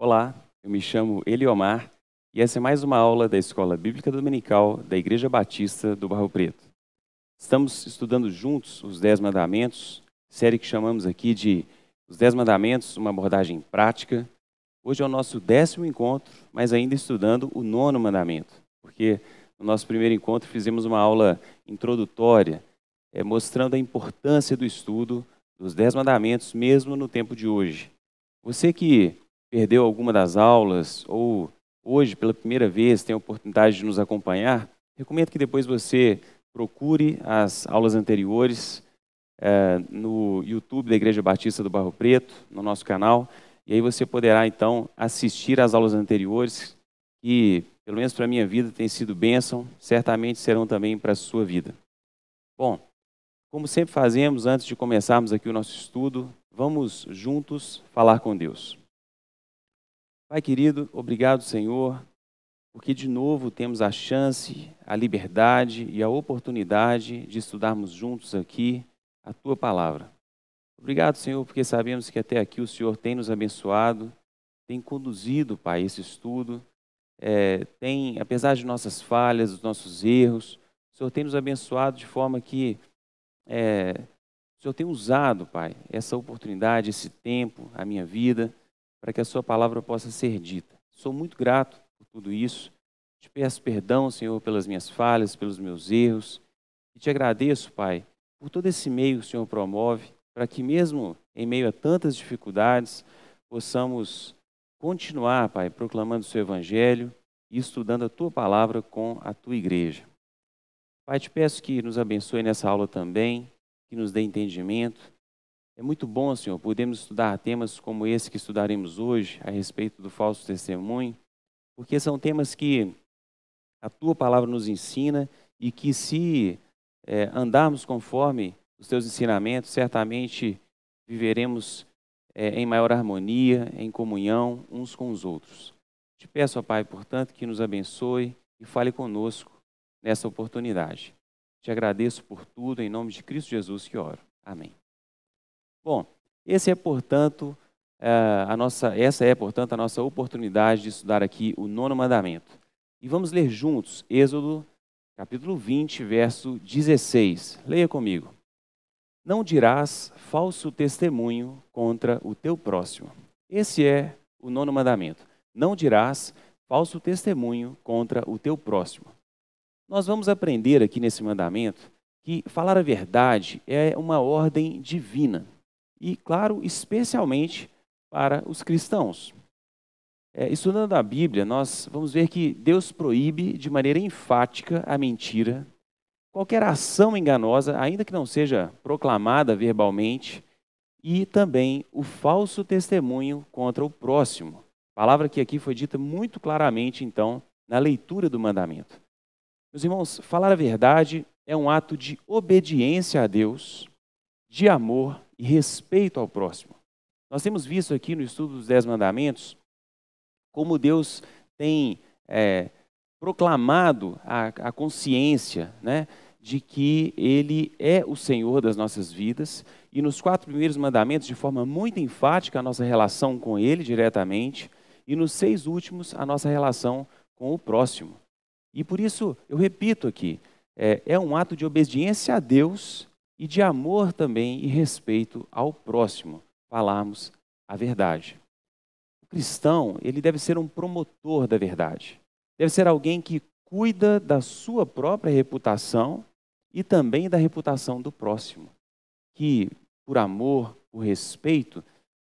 Olá, eu me chamo Eliomar e essa é mais uma aula da Escola Bíblica Dominical da Igreja Batista do Barro Preto. Estamos estudando juntos os Dez Mandamentos, série que chamamos aqui de Os Dez Mandamentos, uma abordagem prática. Hoje é o nosso décimo encontro, mas ainda estudando o nono mandamento, porque no nosso primeiro encontro fizemos uma aula introdutória, é, mostrando a importância do estudo dos Dez Mandamentos, mesmo no tempo de hoje. Você que perdeu alguma das aulas ou hoje, pela primeira vez, tem a oportunidade de nos acompanhar, recomendo que depois você procure as aulas anteriores é, no YouTube da Igreja Batista do Barro Preto, no nosso canal, e aí você poderá então assistir às aulas anteriores, que, pelo menos para a minha vida, tem sido bênção, certamente serão também para a sua vida. Bom, como sempre fazemos antes de começarmos aqui o nosso estudo, vamos juntos falar com Deus. Pai querido, obrigado, Senhor, porque de novo temos a chance, a liberdade e a oportunidade de estudarmos juntos aqui a tua palavra. Obrigado, Senhor, porque sabemos que até aqui o Senhor tem nos abençoado, tem conduzido, Pai, esse estudo, é, tem, apesar de nossas falhas, dos nossos erros, o Senhor tem nos abençoado de forma que é, o Senhor tem usado, Pai, essa oportunidade, esse tempo, a minha vida para que a sua palavra possa ser dita. Sou muito grato por tudo isso. Te peço perdão, Senhor, pelas minhas falhas, pelos meus erros. E te agradeço, Pai, por todo esse meio que o Senhor promove, para que mesmo em meio a tantas dificuldades, possamos continuar, Pai, proclamando o seu evangelho e estudando a tua palavra com a tua igreja. Pai, te peço que nos abençoe nessa aula também, que nos dê entendimento é muito bom, Senhor, podermos estudar temas como esse que estudaremos hoje, a respeito do falso testemunho, porque são temas que a tua palavra nos ensina e que, se é, andarmos conforme os teus ensinamentos, certamente viveremos é, em maior harmonia, em comunhão uns com os outros. Te peço, ó Pai, portanto, que nos abençoe e fale conosco nessa oportunidade. Te agradeço por tudo, em nome de Cristo Jesus que oro. Amém. Bom, esse é, portanto, é, a nossa, essa é, portanto, a nossa oportunidade de estudar aqui o nono mandamento. E vamos ler juntos Êxodo, capítulo 20, verso 16. Leia comigo. Não dirás falso testemunho contra o teu próximo. Esse é o nono mandamento. Não dirás falso testemunho contra o teu próximo. Nós vamos aprender aqui nesse mandamento que falar a verdade é uma ordem divina e, claro, especialmente para os cristãos. É, estudando a Bíblia, nós vamos ver que Deus proíbe de maneira enfática a mentira, qualquer ação enganosa, ainda que não seja proclamada verbalmente, e também o falso testemunho contra o próximo. Palavra que aqui foi dita muito claramente, então, na leitura do mandamento. Meus irmãos, falar a verdade é um ato de obediência a Deus, de amor e respeito ao próximo. Nós temos visto aqui no estudo dos Dez Mandamentos como Deus tem é, proclamado a, a consciência né, de que Ele é o Senhor das nossas vidas e nos quatro primeiros mandamentos, de forma muito enfática, a nossa relação com Ele diretamente e nos seis últimos, a nossa relação com o próximo. E por isso, eu repito aqui, é, é um ato de obediência a Deus e de amor também e respeito ao próximo, falarmos a verdade. O cristão, ele deve ser um promotor da verdade. Deve ser alguém que cuida da sua própria reputação e também da reputação do próximo, que por amor, por respeito,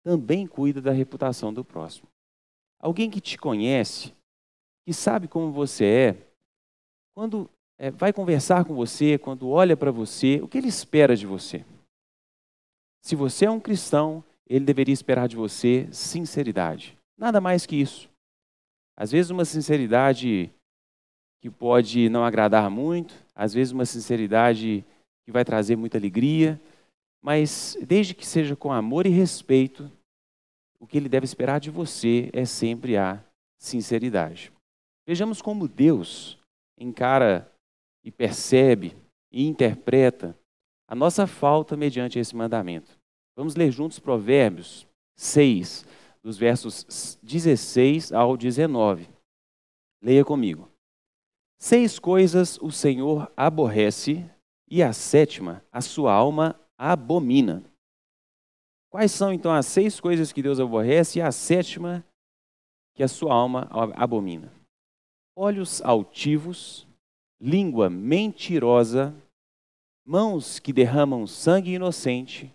também cuida da reputação do próximo. Alguém que te conhece, que sabe como você é, quando é, vai conversar com você, quando olha para você, o que ele espera de você? Se você é um cristão, ele deveria esperar de você sinceridade. Nada mais que isso. Às vezes, uma sinceridade que pode não agradar muito, às vezes, uma sinceridade que vai trazer muita alegria, mas desde que seja com amor e respeito, o que ele deve esperar de você é sempre a sinceridade. Vejamos como Deus encara e percebe e interpreta a nossa falta mediante esse mandamento. Vamos ler juntos Provérbios 6, dos versos 16 ao 19. Leia comigo. Seis coisas o Senhor aborrece, e a sétima a sua alma abomina. Quais são então as seis coisas que Deus aborrece e a sétima que a sua alma abomina? Olhos altivos, língua mentirosa, mãos que derramam sangue inocente,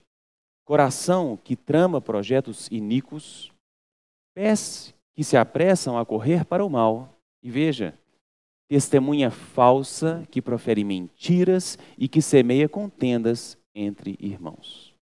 coração que trama projetos iníquos, pés que se apressam a correr para o mal. E veja, testemunha falsa que profere mentiras e que semeia contendas entre irmãos.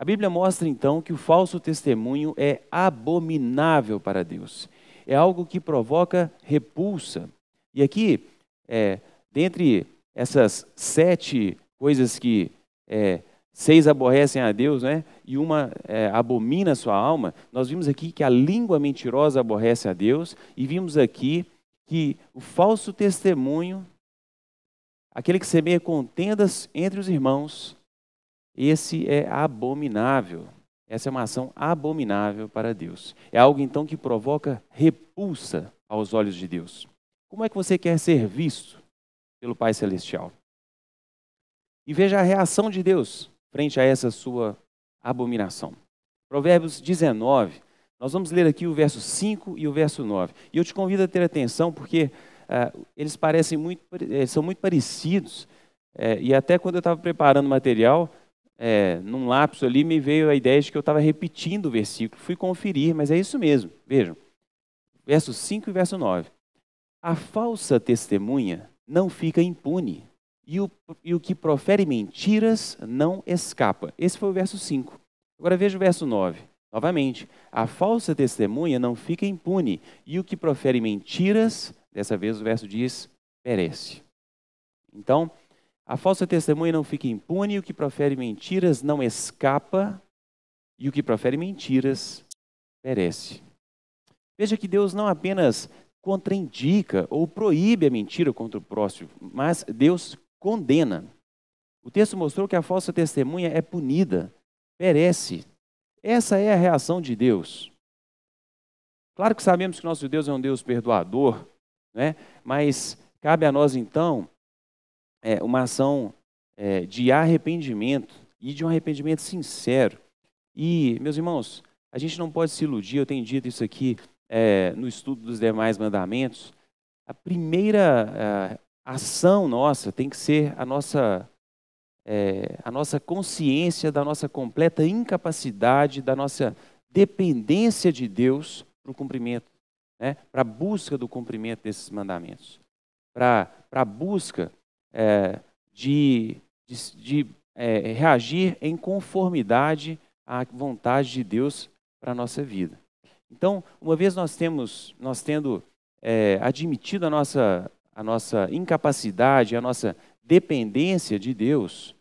A Bíblia mostra então que o falso testemunho é abominável para Deus. É algo que provoca repulsa. E aqui é, dentre essas sete coisas que é, seis aborrecem a Deus né, e uma é, abomina a sua alma, nós vimos aqui que a língua mentirosa aborrece a Deus e vimos aqui que o falso testemunho, aquele que semeia contendas entre os irmãos, esse é abominável. Essa é uma ação abominável para Deus. É algo então que provoca repulsa aos olhos de Deus. Como é que você quer ser visto pelo Pai Celestial? E veja a reação de Deus frente a essa sua abominação. Provérbios 19, nós vamos ler aqui o verso 5 e o verso 9. E eu te convido a ter atenção, porque uh, eles parecem muito, eh, são muito parecidos. É, e até quando eu estava preparando o material, é, num lapso ali, me veio a ideia de que eu estava repetindo o versículo. Fui conferir, mas é isso mesmo. Vejam, verso 5 e verso 9. A falsa testemunha não fica impune, e o, e o que profere mentiras não escapa. Esse foi o verso 5. Agora veja o verso 9. Novamente, a falsa testemunha não fica impune, e o que profere mentiras, dessa vez o verso diz, perece. Então, a falsa testemunha não fica impune, e o que profere mentiras não escapa, e o que profere mentiras perece. Veja que Deus não apenas contraindica ou proíbe a mentira contra o próximo, mas Deus condena. O texto mostrou que a falsa testemunha é punida, perece. Essa é a reação de Deus. Claro que sabemos que nosso Deus é um Deus perdoador, né? mas cabe a nós então é, uma ação é, de arrependimento e de um arrependimento sincero. E, meus irmãos, a gente não pode se iludir, eu tenho dito isso aqui é, no estudo dos demais mandamentos, a primeira é, ação nossa tem que ser a nossa, é, a nossa consciência da nossa completa incapacidade, da nossa dependência de Deus para o cumprimento, né? para a busca do cumprimento desses mandamentos, para a busca é, de, de, de é, reagir em conformidade à vontade de Deus para a nossa vida. Então, uma vez nós temos, nós tendo é, admitido a nossa, a nossa incapacidade, a nossa dependência de Deus,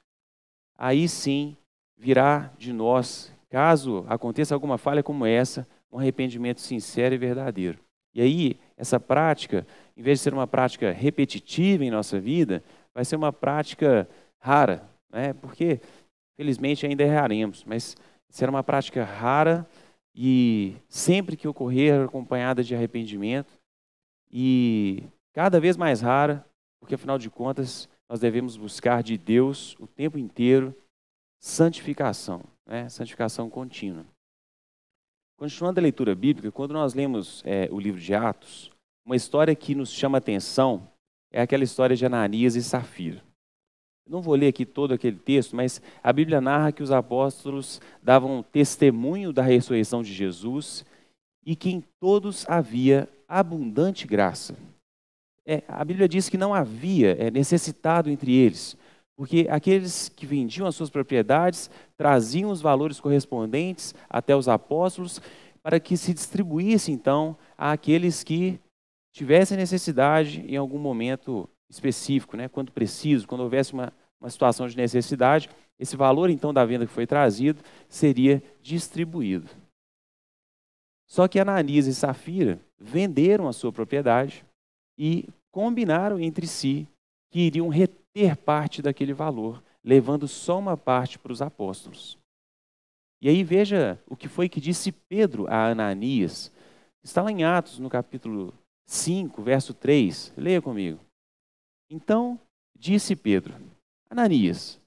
aí sim virá de nós, caso aconteça alguma falha como essa, um arrependimento sincero e verdadeiro. E aí, essa prática, em vez de ser uma prática repetitiva em nossa vida, vai ser uma prática rara, né? porque, felizmente, ainda erraremos, mas será uma prática rara e sempre que ocorrer acompanhada de arrependimento e cada vez mais rara, porque afinal de contas nós devemos buscar de Deus o tempo inteiro santificação, né? santificação contínua. Continuando a leitura bíblica, quando nós lemos é, o livro de Atos, uma história que nos chama atenção é aquela história de Ananias e Safira não vou ler aqui todo aquele texto, mas a Bíblia narra que os apóstolos davam testemunho da ressurreição de Jesus e que em todos havia abundante graça. É, a Bíblia diz que não havia é, necessitado entre eles, porque aqueles que vendiam as suas propriedades traziam os valores correspondentes até os apóstolos para que se distribuísse então àqueles que tivessem necessidade em algum momento específico, né, quando preciso, quando houvesse uma, uma situação de necessidade, esse valor então da venda que foi trazido seria distribuído. Só que Ananias e Safira venderam a sua propriedade e combinaram entre si que iriam reter parte daquele valor, levando só uma parte para os apóstolos. E aí veja o que foi que disse Pedro a Ananias. Está lá em Atos, no capítulo 5, verso 3. Leia comigo. Então disse Pedro: Ananias,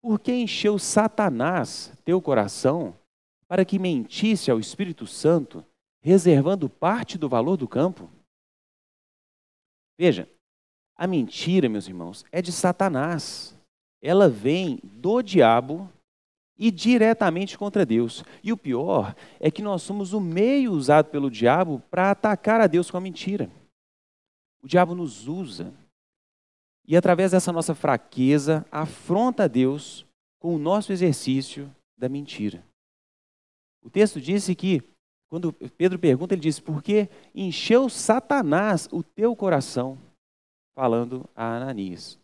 por que encheu Satanás teu coração para que mentisse ao Espírito Santo, reservando parte do valor do campo? Veja, a mentira, meus irmãos, é de Satanás. Ela vem do diabo e diretamente contra Deus. E o pior é que nós somos o meio usado pelo diabo para atacar a Deus com a mentira. O diabo nos usa e, através dessa nossa fraqueza, afronta Deus com o nosso exercício da mentira. O texto disse que, quando Pedro pergunta, ele diz: Por que encheu Satanás o teu coração? Falando a Ananias.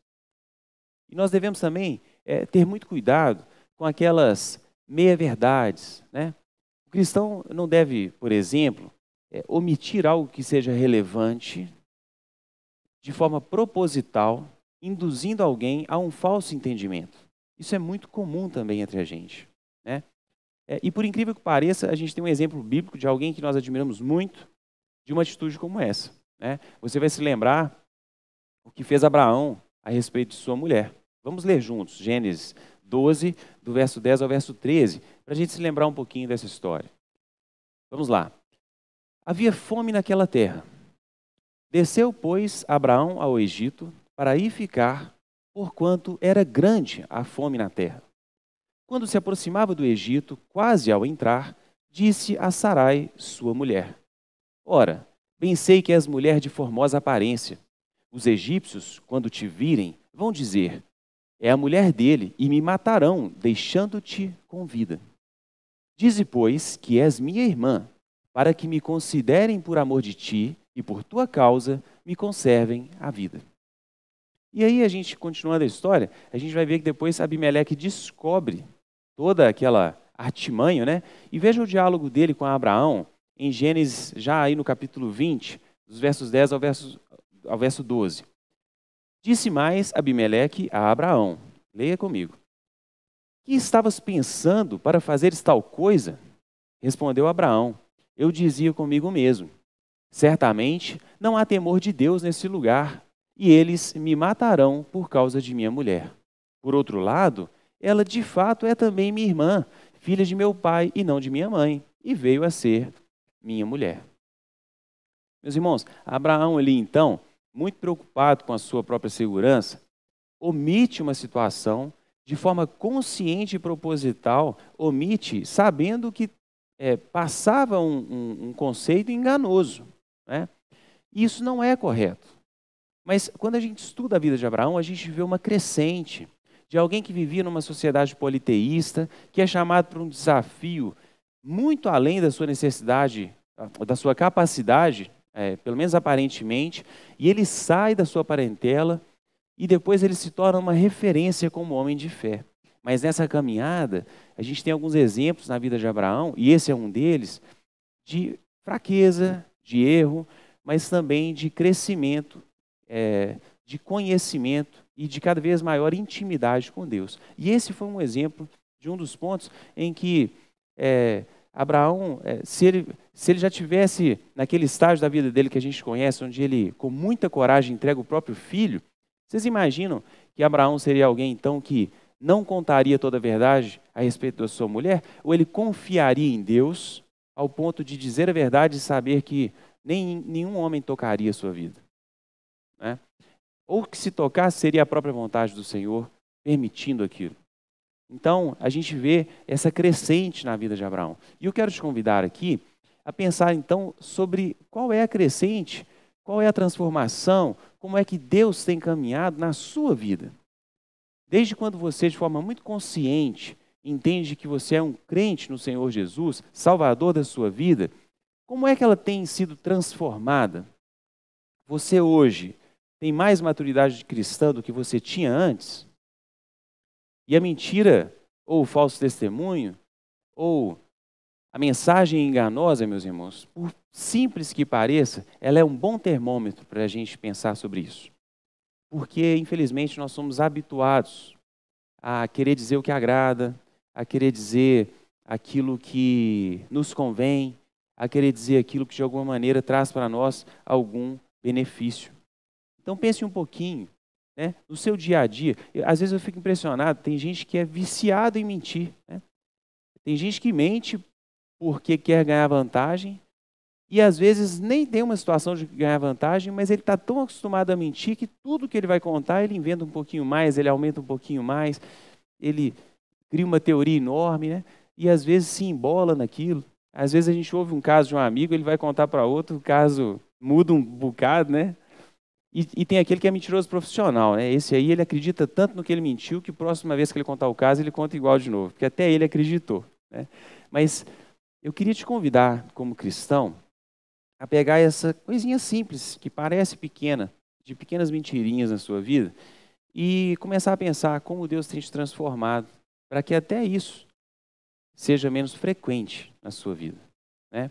E nós devemos também é, ter muito cuidado com aquelas meia-verdades. Né? O cristão não deve, por exemplo, é, omitir algo que seja relevante de forma proposital induzindo alguém a um falso entendimento. Isso é muito comum também entre a gente. Né? É, e por incrível que pareça, a gente tem um exemplo bíblico de alguém que nós admiramos muito, de uma atitude como essa. Né? Você vai se lembrar o que fez Abraão a respeito de sua mulher. Vamos ler juntos, Gênesis 12, do verso 10 ao verso 13, para a gente se lembrar um pouquinho dessa história. Vamos lá. Havia fome naquela terra. Desceu, pois, Abraão ao Egito, para aí ficar, porquanto era grande a fome na terra. Quando se aproximava do Egito, quase ao entrar, disse a Sarai, sua mulher: Ora, bem sei que és mulher de formosa aparência. Os egípcios, quando te virem, vão dizer: É a mulher dele, e me matarão, deixando-te com vida. Dize, pois, que és minha irmã, para que me considerem por amor de ti e por tua causa me conservem a vida. E aí a gente, continuando a história, a gente vai ver que depois Abimeleque descobre toda aquela artimanha, né? E veja o diálogo dele com Abraão em Gênesis, já aí no capítulo 20, dos versos 10 ao verso, ao verso 12. Disse mais Abimeleque a Abraão, leia comigo. Que estavas pensando para fazeres tal coisa? Respondeu Abraão. Eu dizia comigo mesmo: Certamente não há temor de Deus nesse lugar, e eles me matarão por causa de minha mulher. Por outro lado, ela de fato é também minha irmã, filha de meu pai e não de minha mãe, e veio a ser minha mulher. Meus irmãos, Abraão ali então, muito preocupado com a sua própria segurança, omite uma situação de forma consciente e proposital, omite sabendo que é, passava um, um, um, conceito enganoso. Né? Isso não é correto. Mas quando a gente estuda a vida de Abraão, a gente vê uma crescente de alguém que vivia numa sociedade politeísta, que é chamado para um desafio muito além da sua necessidade, ah, da sua capacidade, é, pelo menos aparentemente, e ele sai da sua parentela e depois ele se torna uma referência como homem de fé. Mas nessa caminhada, a gente tem alguns exemplos na vida de Abraão, e esse é um deles, de fraqueza, de erro, mas também de crescimento é, de conhecimento e de cada vez maior intimidade com Deus. E esse foi um exemplo de um dos pontos em que é, Abraão, é, se, ele, se ele já tivesse naquele estágio da vida dele que a gente conhece, onde ele com muita coragem entrega o próprio filho, vocês imaginam que Abraão seria alguém então que não contaria toda a verdade a respeito da sua mulher? Ou ele confiaria em Deus ao ponto de dizer a verdade e saber que nem, nenhum homem tocaria a sua vida? Né? Ou que se tocasse seria a própria vontade do Senhor permitindo aquilo. Então, a gente vê essa crescente na vida de Abraão. E eu quero te convidar aqui a pensar então sobre qual é a crescente, qual é a transformação, como é que Deus tem caminhado na sua vida. Desde quando você, de forma muito consciente, entende que você é um crente no Senhor Jesus, Salvador da sua vida, como é que ela tem sido transformada? Você hoje tem mais maturidade de cristã do que você tinha antes? E a mentira, ou o falso testemunho, ou a mensagem enganosa, meus irmãos, por simples que pareça, ela é um bom termômetro para a gente pensar sobre isso. Porque, infelizmente, nós somos habituados a querer dizer o que agrada, a querer dizer aquilo que nos convém, a querer dizer aquilo que de alguma maneira traz para nós algum benefício. Então pense um pouquinho, né? No seu dia a dia, às vezes eu fico impressionado, tem gente que é viciado em mentir, né? Tem gente que mente porque quer ganhar vantagem e às vezes nem tem uma situação de ganhar vantagem, mas ele está tão acostumado a mentir que tudo que ele vai contar ele inventa um pouquinho mais, ele aumenta um pouquinho mais, ele cria uma teoria enorme, né? E às vezes se embola naquilo. Às vezes a gente ouve um caso de um amigo, ele vai contar para outro, o caso muda um bocado, né? E, e, tem aquele que é mentiroso profissional, né? Esse aí ele acredita tanto no que ele mentiu que a próxima vez que ele contar o caso ele conta igual de novo, porque até ele acreditou. Né? Mas eu queria te convidar, como cristão, a pegar essa coisinha simples que parece pequena, de pequenas mentirinhas na sua vida, e começar a pensar como Deus tem te transformado para que até isso seja menos frequente na sua vida. Né?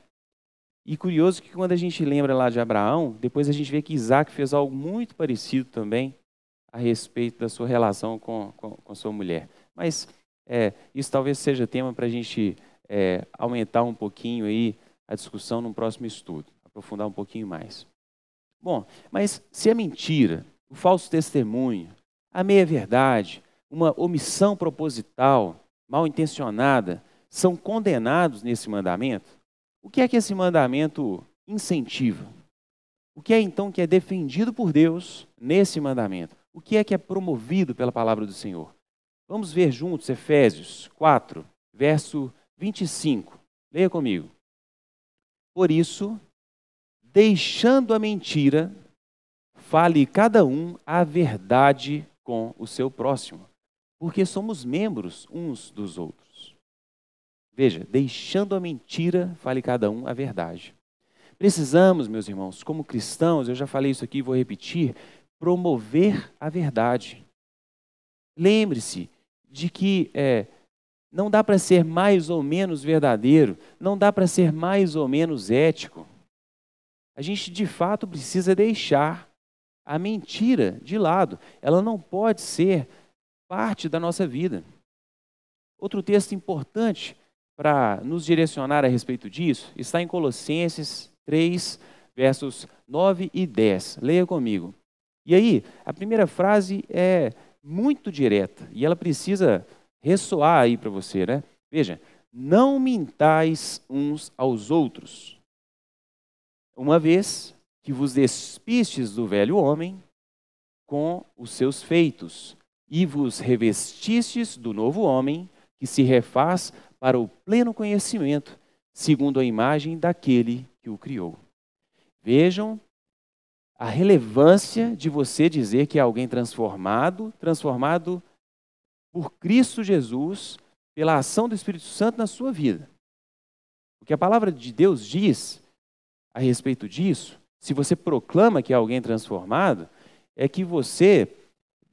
E curioso que quando a gente lembra lá de Abraão, depois a gente vê que Isaac fez algo muito parecido também a respeito da sua relação com, com, com sua mulher. Mas é, isso talvez seja tema para a gente é, aumentar um pouquinho aí a discussão num próximo estudo, aprofundar um pouquinho mais. Bom, mas se a é mentira, o falso testemunho, a meia-verdade, uma omissão proposital, mal intencionada, são condenados nesse mandamento, o que é que esse mandamento incentiva? O que é então que é defendido por Deus nesse mandamento? O que é que é promovido pela palavra do Senhor? Vamos ver juntos Efésios 4, verso 25. Leia comigo. Por isso, deixando a mentira, fale cada um a verdade com o seu próximo, porque somos membros uns dos outros. Veja, deixando a mentira, fale cada um a verdade. Precisamos, meus irmãos, como cristãos, eu já falei isso aqui e vou repetir, promover a verdade. Lembre-se de que é, não dá para ser mais ou menos verdadeiro, não dá para ser mais ou menos ético. A gente de fato precisa deixar a mentira de lado. Ela não pode ser parte da nossa vida. Outro texto importante para nos direcionar a respeito disso está em Colossenses 3, versos 9 e 10. Leia comigo. E aí, a primeira frase é muito direta e ela precisa ressoar aí para você, né? Veja, não mintais uns aos outros, uma vez que vos despistes do velho homem com os seus feitos e vos revestistes do novo homem que se refaz para o pleno conhecimento, segundo a imagem daquele que o criou. Vejam a relevância de você dizer que é alguém transformado, transformado por Cristo Jesus, pela ação do Espírito Santo na sua vida. O que a palavra de Deus diz a respeito disso, se você proclama que é alguém transformado, é que você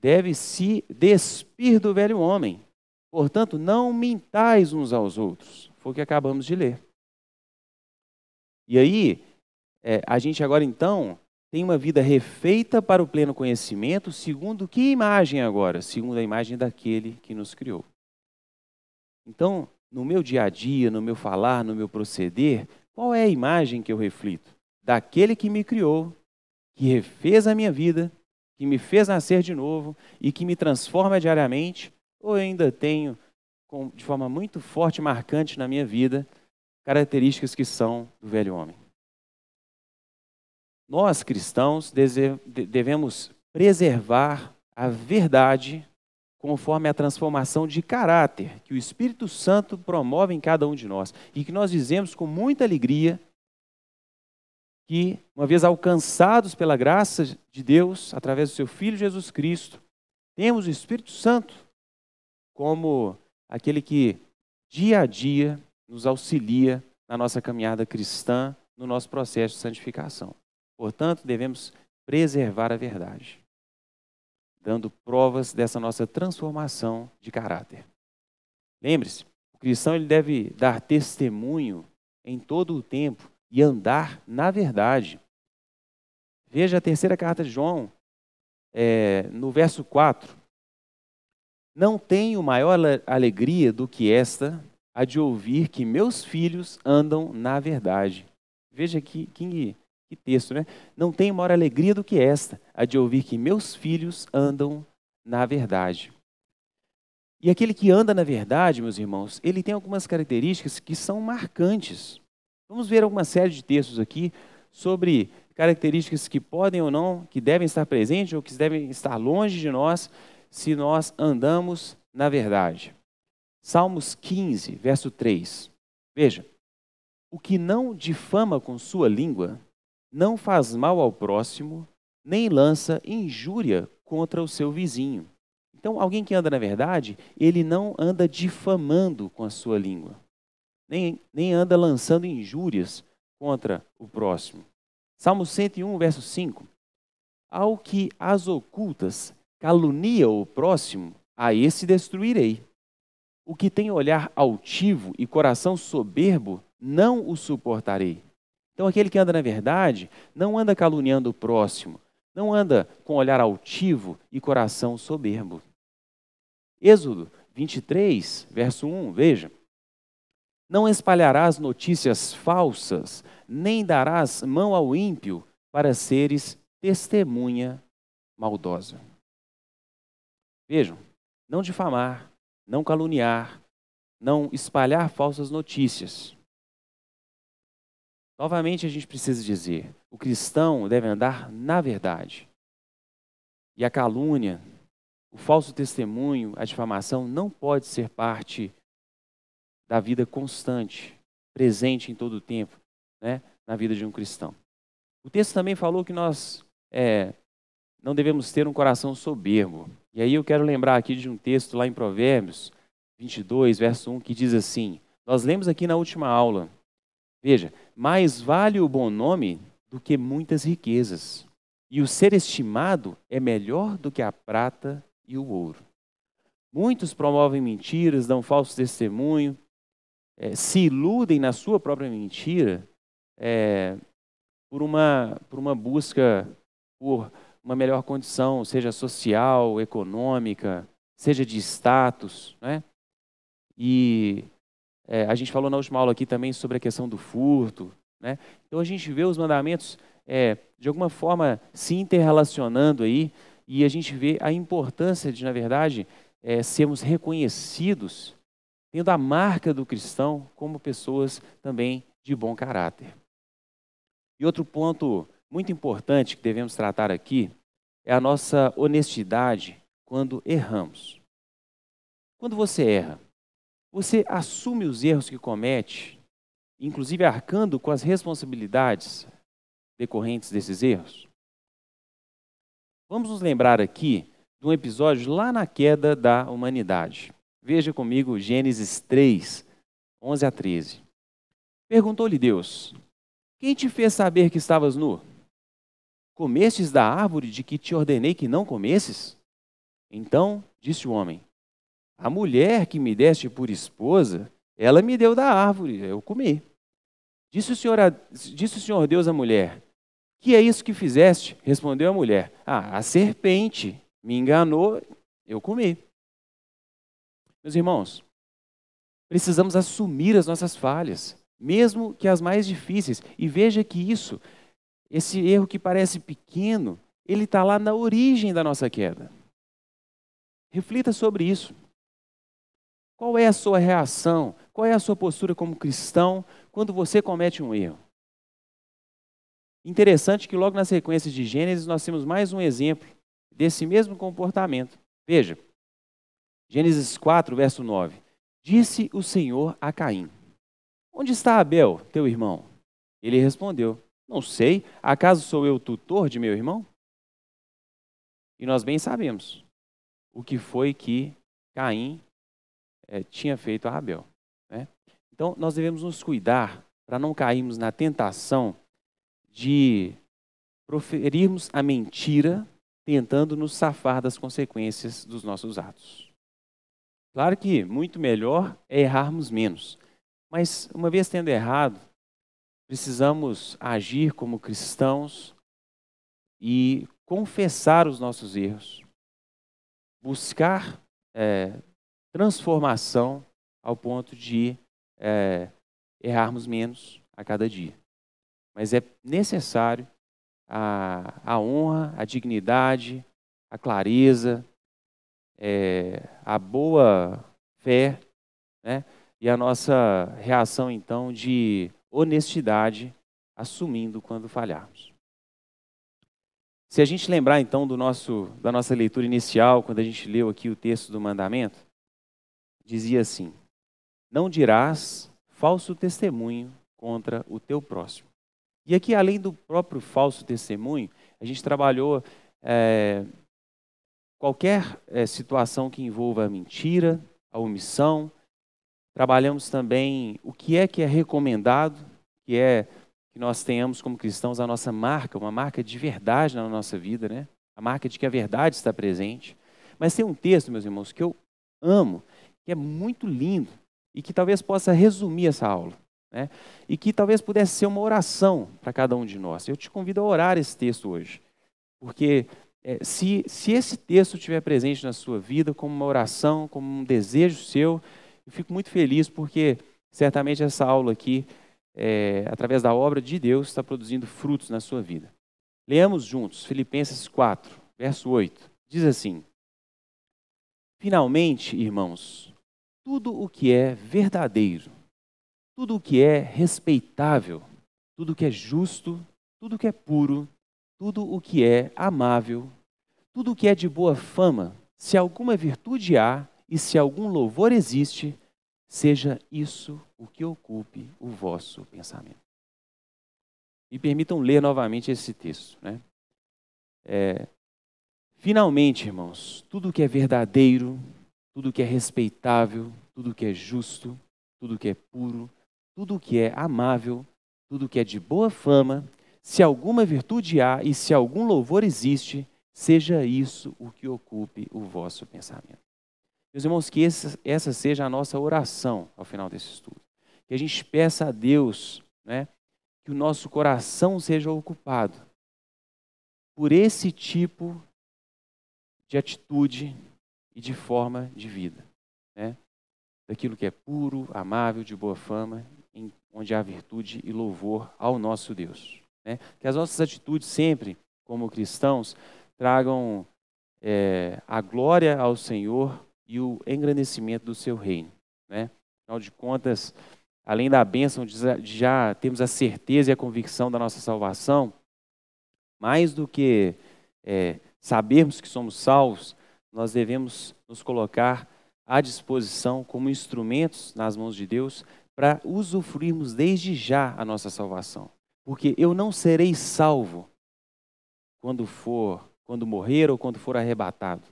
deve se despir do velho homem, Portanto, não mintais uns aos outros. Foi o que acabamos de ler. E aí, é, a gente agora então tem uma vida refeita para o pleno conhecimento, segundo que imagem agora? Segundo a imagem daquele que nos criou. Então, no meu dia a dia, no meu falar, no meu proceder, qual é a imagem que eu reflito? Daquele que me criou, que refez a minha vida, que me fez nascer de novo e que me transforma diariamente ou ainda tenho de forma muito forte e marcante na minha vida características que são do velho homem. Nós cristãos devemos preservar a verdade conforme a transformação de caráter que o Espírito Santo promove em cada um de nós e que nós dizemos com muita alegria que, uma vez alcançados pela graça de Deus, através do seu Filho Jesus Cristo, temos o Espírito Santo como aquele que dia a dia nos auxilia na nossa caminhada cristã, no nosso processo de santificação. Portanto, devemos preservar a verdade, dando provas dessa nossa transformação de caráter. Lembre-se, o cristão ele deve dar testemunho em todo o tempo e andar na verdade. Veja a terceira carta de João, é, no verso 4. Não tenho maior alegria do que esta, a de ouvir que meus filhos andam na verdade. Veja que, que, que texto, né? Não tenho maior alegria do que esta, a de ouvir que meus filhos andam na verdade. E aquele que anda na verdade, meus irmãos, ele tem algumas características que são marcantes. Vamos ver alguma série de textos aqui sobre características que podem ou não, que devem estar presentes ou que devem estar longe de nós se nós andamos na verdade. Salmos 15, verso 3. Veja: O que não difama com sua língua, não faz mal ao próximo, nem lança injúria contra o seu vizinho. Então, alguém que anda na verdade, ele não anda difamando com a sua língua, nem, nem anda lançando injúrias contra o próximo. Salmo 101, verso 5. Ao que as ocultas calunia o próximo, a esse destruirei. O que tem olhar altivo e coração soberbo, não o suportarei. Então, aquele que anda na verdade, não anda caluniando o próximo, não anda com olhar altivo e coração soberbo. Êxodo 23, verso 1, veja. Não espalharás notícias falsas, nem darás mão ao ímpio para seres testemunha maldosa. Vejam, não difamar, não caluniar, não espalhar falsas notícias. Novamente a gente precisa dizer, o cristão deve andar na verdade. E a calúnia, o falso testemunho, a difamação não pode ser parte da vida constante, presente em todo o tempo, né, na vida de um cristão. O texto também falou que nós é, não devemos ter um coração soberbo. E aí eu quero lembrar aqui de um texto lá em Provérbios 22, verso 1, que diz assim: Nós lemos aqui na última aula. Veja, mais vale o bom nome do que muitas riquezas, e o ser estimado é melhor do que a prata e o ouro. Muitos promovem mentiras, dão falso testemunho, é, se iludem na sua própria mentira é, por, uma, por uma busca por uma melhor condição, seja social, econômica, seja de status, né? E é, a gente falou na última aula aqui também sobre a questão do furto, né? Então a gente vê os mandamentos é, de alguma forma se interrelacionando aí e a gente vê a importância de, na verdade, é, sermos reconhecidos, tendo a marca do cristão como pessoas também de bom caráter. E outro ponto muito importante que devemos tratar aqui é a nossa honestidade quando erramos. Quando você erra, você assume os erros que comete, inclusive arcando com as responsabilidades decorrentes desses erros? Vamos nos lembrar aqui de um episódio lá na queda da humanidade. Veja comigo Gênesis 3, 11 a 13. Perguntou-lhe Deus: Quem te fez saber que estavas nu? Comestes da árvore de que te ordenei que não comesses? Então disse o homem: A mulher que me deste por esposa, ela me deu da árvore, eu comi. Disse o Senhor, a, disse o senhor Deus à mulher: Que é isso que fizeste? Respondeu a mulher: Ah, a serpente me enganou, eu comi. Meus irmãos, precisamos assumir as nossas falhas, mesmo que as mais difíceis, e veja que isso esse erro que parece pequeno, ele está lá na origem da nossa queda. Reflita sobre isso. Qual é a sua reação? Qual é a sua postura como cristão quando você comete um erro? Interessante que logo na sequência de Gênesis nós temos mais um exemplo desse mesmo comportamento. Veja, Gênesis 4, verso 9. Disse o Senhor a Caim: Onde está Abel, teu irmão? Ele respondeu: não sei. Acaso sou eu tutor de meu irmão? E nós bem sabemos o que foi que Caim é, tinha feito a Abel. Né? Então, nós devemos nos cuidar para não cairmos na tentação de proferirmos a mentira tentando nos safar das consequências dos nossos atos. Claro que muito melhor é errarmos menos, mas uma vez tendo errado, precisamos agir como cristãos e confessar os nossos erros, buscar é, transformação ao ponto de é, errarmos menos a cada dia. Mas é necessário a, a honra, a dignidade, a clareza, é, a boa fé né? e a nossa reação então de honestidade, assumindo quando falharmos. Se a gente lembrar então do nosso, da nossa leitura inicial, quando a gente leu aqui o texto do mandamento, dizia assim: Não dirás falso testemunho contra o teu próximo. E aqui, além do próprio falso testemunho, a gente trabalhou é, qualquer é, situação que envolva a mentira, a omissão, trabalhamos também o que é que é recomendado, que é que nós tenhamos como cristãos a nossa marca, uma marca de verdade na nossa vida, né? A marca de que a verdade está presente. Mas tem um texto, meus irmãos, que eu amo, que é muito lindo e que talvez possa resumir essa aula, né? E que talvez pudesse ser uma oração para cada um de nós. Eu te convido a orar esse texto hoje, porque é, se, se esse texto estiver presente na sua vida como uma oração, como um desejo seu, eu fico muito feliz porque certamente essa aula aqui, é, através da obra de Deus, está produzindo frutos na sua vida. Leamos juntos Filipenses 4, verso 8. Diz assim: Finalmente, irmãos, tudo o que é verdadeiro, tudo o que é respeitável, tudo o que é justo, tudo o que é puro, tudo o que é amável, tudo o que é de boa fama, se alguma virtude há e se algum louvor existe, seja isso o que ocupe o vosso pensamento. Me permitam ler novamente esse texto. Né? É, finalmente, irmãos, tudo que é verdadeiro, tudo que é respeitável, tudo que é justo, tudo que é puro, tudo que é amável, tudo que é de boa fama, se alguma virtude há e se algum louvor existe, seja isso o que ocupe o vosso pensamento. Meus irmãos, que essa, essa seja a nossa oração ao final desse estudo. Que a gente peça a Deus né, que o nosso coração seja ocupado por esse tipo de atitude e de forma de vida. Né? Daquilo que é puro, amável, de boa fama, em, onde há virtude e louvor ao nosso Deus. Né? Que as nossas atitudes sempre, como cristãos, tragam é, a glória ao Senhor e o engrandecimento do seu reino. Né? Afinal de contas, além da bênção de já temos a certeza e a convicção da nossa salvação, mais do que é, sabermos que somos salvos, nós devemos nos colocar à disposição como instrumentos nas mãos de Deus para usufruirmos desde já a nossa salvação. Porque eu não serei salvo quando for, quando morrer ou quando for arrebatado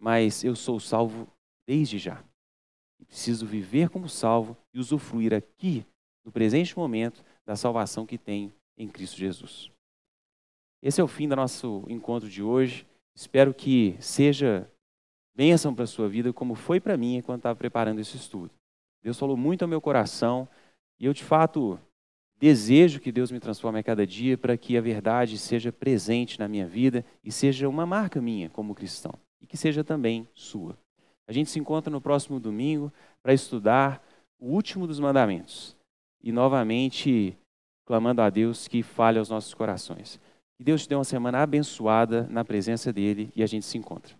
mas eu sou salvo desde já. preciso viver como salvo e usufruir aqui, no presente momento, da salvação que tenho em Cristo Jesus. Esse é o fim do nosso encontro de hoje. Espero que seja bênção para a sua vida, como foi para mim enquanto estava preparando esse estudo. Deus falou muito ao meu coração e eu, de fato, desejo que Deus me transforme a cada dia para que a verdade seja presente na minha vida e seja uma marca minha como cristão e que seja também sua. A gente se encontra no próximo domingo para estudar o último dos mandamentos e novamente clamando a Deus que fale aos nossos corações. Que Deus te dê uma semana abençoada na presença dele e a gente se encontra.